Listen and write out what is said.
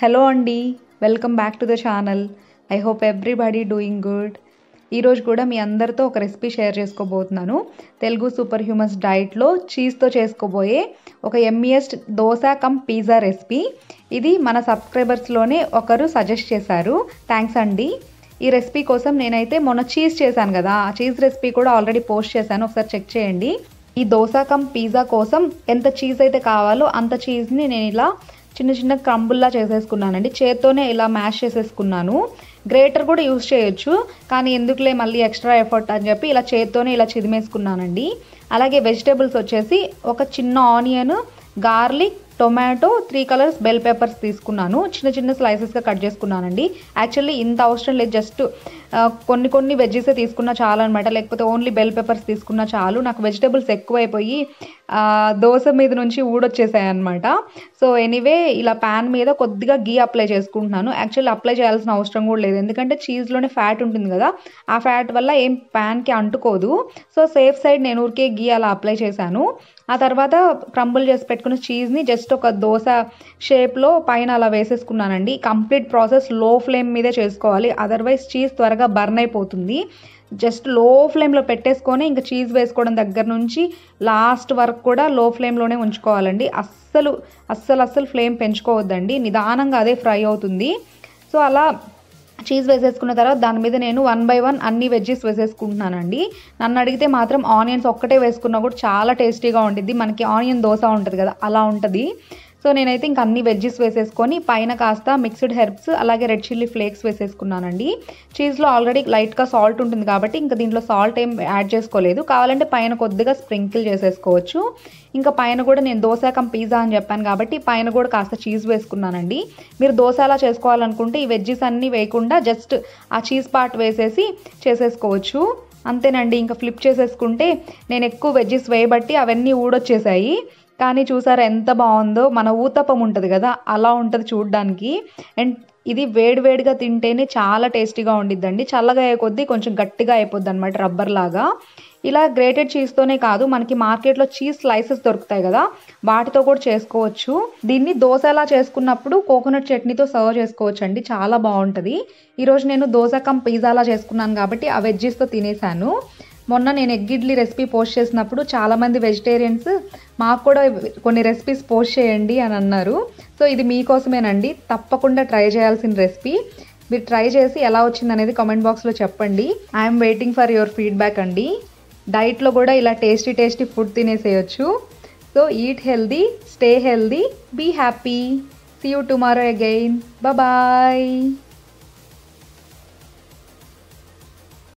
hello అండి welcome back to the channel I hope everybody doing good ఈరోజు కూడా మీ అందరితో ఒక రెసిపీ షేర్ చేసుకోబోతున్నాను తెలుగు సూపర్ హ్యూమస్ డైట్లో చీజ్తో చేసుకోబోయే ఒక ఎమ్మియస్ట్ దోశ కమ్ పిజ్జా రెసిపీ ఇది మన సబ్స్క్రైబర్స్లోనే ఒకరు సజెస్ట్ చేశారు థ్యాంక్స్ అండి ఈ రెసిపీ కోసం నేనైతే మొన్న చీజ్ చేశాను కదా ఆ చీజ్ రెసిపీ కూడా ఆల్రెడీ పోస్ట్ చేశాను ఒకసారి చెక్ చేయండి ఈ దోశ కమ్ పిజ్జా కోసం ఎంత చీజ్ అయితే కావాలో అంత చీజ్ని నేను ఇలా చిన్న చిన్న కంబుల్లా చేసేసుకున్నానండి చేత్తోనే ఇలా మ్యాష్ చేసేసుకున్నాను గ్రేటర్ కూడా యూస్ చేయొచ్చు కానీ ఎందుకులే మళ్ళీ ఎక్స్ట్రా ఎఫర్ట్ అని చెప్పి ఇలా చేత్తోనే ఇలా చిదిమేసుకున్నానండి అలాగే వెజిటేబుల్స్ వచ్చేసి ఒక చిన్న onion garlic tomato three colours bell peppers తీసుకున్నాను చిన్న చిన్న స్లైసెస్గా కట్ చేసుకున్నానండి యాక్చువల్లీ ఇంత అవసరం లేదు జస్ట్ కొన్ని కొన్ని వెజ్జెసే తీసుకున్నా చాలు అనమాట లేకపోతే ఓన్లీ బెల్ పేపర్స్ తీసుకున్నా చాలు నాకు వెజిటేబుల్స్ ఎక్కువైపోయి దోశ మీద నుంచి ఊడొచ్చేసాయి అనమాట సో ఎనీవే ఇలా ప్యాన్ మీద కొద్దిగా గీ అప్లై చేసుకుంటున్నాను యాక్చువల్లీ అప్లై చేయాల్సిన అవసరం కూడా లేదు ఎందుకంటే చీజ్లోనే ఫ్యాట్ ఉంటుంది కదా ఆ ఫ్యాట్ వల్ల ఏం ప్యాన్కి అంటుకోదు సో సేఫ్ సైడ్ నేను ఊరికే గీ అలా అప్లై చేశాను ఆ తర్వాత క్రంబుల్ చేసి పెట్టుకున్న చీజ్ని జస్ట్ ఒక దోశ షేప్లో పైన అలా వేసేసుకున్నానండి కంప్లీట్ ప్రాసెస్ లో ఫ్లేమ్ మీదే చేసుకోవాలి అదర్వైజ్ చీజ్ త్వరగా బర్న్ అయిపోతుంది జస్ట్ లో ఫ్లేమ్లో పెట్టేసుకొని ఇంకా చీజ్ వేసుకోవడం దగ్గర నుంచి లాస్ట్ వరకు కూడా లో ఫ్లేమ్లోనే ఉంచుకోవాలండి అస్సలు అస్సలు అస్సలు ఫ్లేమ్ పెంచుకోవద్దండి నిదానంగా అదే ఫ్రై అవుతుంది సో అలా చీజ్ వేసేసుకున్న తర్వాత దాని మీద నేను వన్ బై వన్ అన్ని వెజ్జెస్ వేసేసుకుంటున్నానండి నన్ను అడిగితే మాత్రం ఆనియన్స్ ఒక్కటే వేసుకున్నా కూడా చాలా టేస్టీగా ఉంటుంది మనకి ఆనియన్ దోశ ఉంటుంది కదా అలా ఉంటుంది సో నేనైతే ఇంక అన్ని వెజ్జెస్ వేసేసుకొని పైన కాస్త మిక్స్డ్ హెర్బ్స్ అలాగే రెడ్ చిల్లీ ఫ్లేక్స్ వేసేసుకున్నానండి చీజ్లో ఆల్రెడీ లైట్గా సాల్ట్ ఉంటుంది కాబట్టి ఇంకా దీంట్లో సాల్ట్ ఏం యాడ్ చేసుకోలేదు కావాలంటే పైన కొద్దిగా స్ప్రింకిల్ చేసేసుకోవచ్చు ఇంకా పైన కూడా నేను దోశాకం పిజ్జా అని చెప్పాను కాబట్టి పైన కూడా కాస్త చీజ్ వేసుకున్నానండి మీరు దోశ అలా చేసుకోవాలనుకుంటే ఈ వెజ్జెస్ అన్నీ వేయకుండా జస్ట్ ఆ చీజ్ పార్ట్ వేసేసి చేసేసుకోవచ్చు అంతేనండి ఇంకా ఫ్లిప్ చేసేసుకుంటే నేను ఎక్కువ వెజ్జెస్ వేయబట్టి అవన్నీ ఊడొచ్చేసాయి కానీ చూసారా ఎంత బాగుందో మన ఊతప్పం ఉంటుంది కదా అలా ఉంటుంది చూడడానికి అండ్ ఇది వేడివేడిగా తింటేనే చాలా టేస్టీగా ఉండిద్దండి చల్లగా అయ్యే కొద్దీ కొంచెం గట్టిగా అయిపోద్ది అనమాట రబ్బర్ లాగా ఇలా గ్రేటెడ్ చీజ్తోనే కాదు మనకి మార్కెట్లో చీజ్ స్లైసెస్ దొరుకుతాయి కదా వాటితో కూడా చేసుకోవచ్చు దీన్ని దోశలా చేసుకున్నప్పుడు కోకోనట్ చట్నీతో సర్వ్ చేసుకోవచ్చు అండి చాలా బాగుంటుంది ఈరోజు నేను దోశ కమ్ పిజ్జాలా చేసుకున్నాను కాబట్టి ఆ వెజ్జీస్తో తినేసాను మొన్న నేను ఎగ్ ఇడ్లీ రెసిపీ పోస్ట్ చేసినప్పుడు చాలామంది వెజిటేరియన్స్ మాకు కూడా కొన్ని రెసిపీస్ పోస్ట్ చేయండి అని అన్నారు సో ఇది మీకోసమేనండి తప్పకుండా ట్రై చేయాల్సిన రెసిపీ మీరు ట్రై చేసి ఎలా వచ్చింది అనేది కామెంట్ బాక్స్లో చెప్పండి I'm waiting for your feedback అండి డైట్లో కూడా ఇలా టేస్టీ టేస్టీ ఫుడ్ తినేసేయచ్చు so eat healthy stay healthy be happy see you tomorrow again bye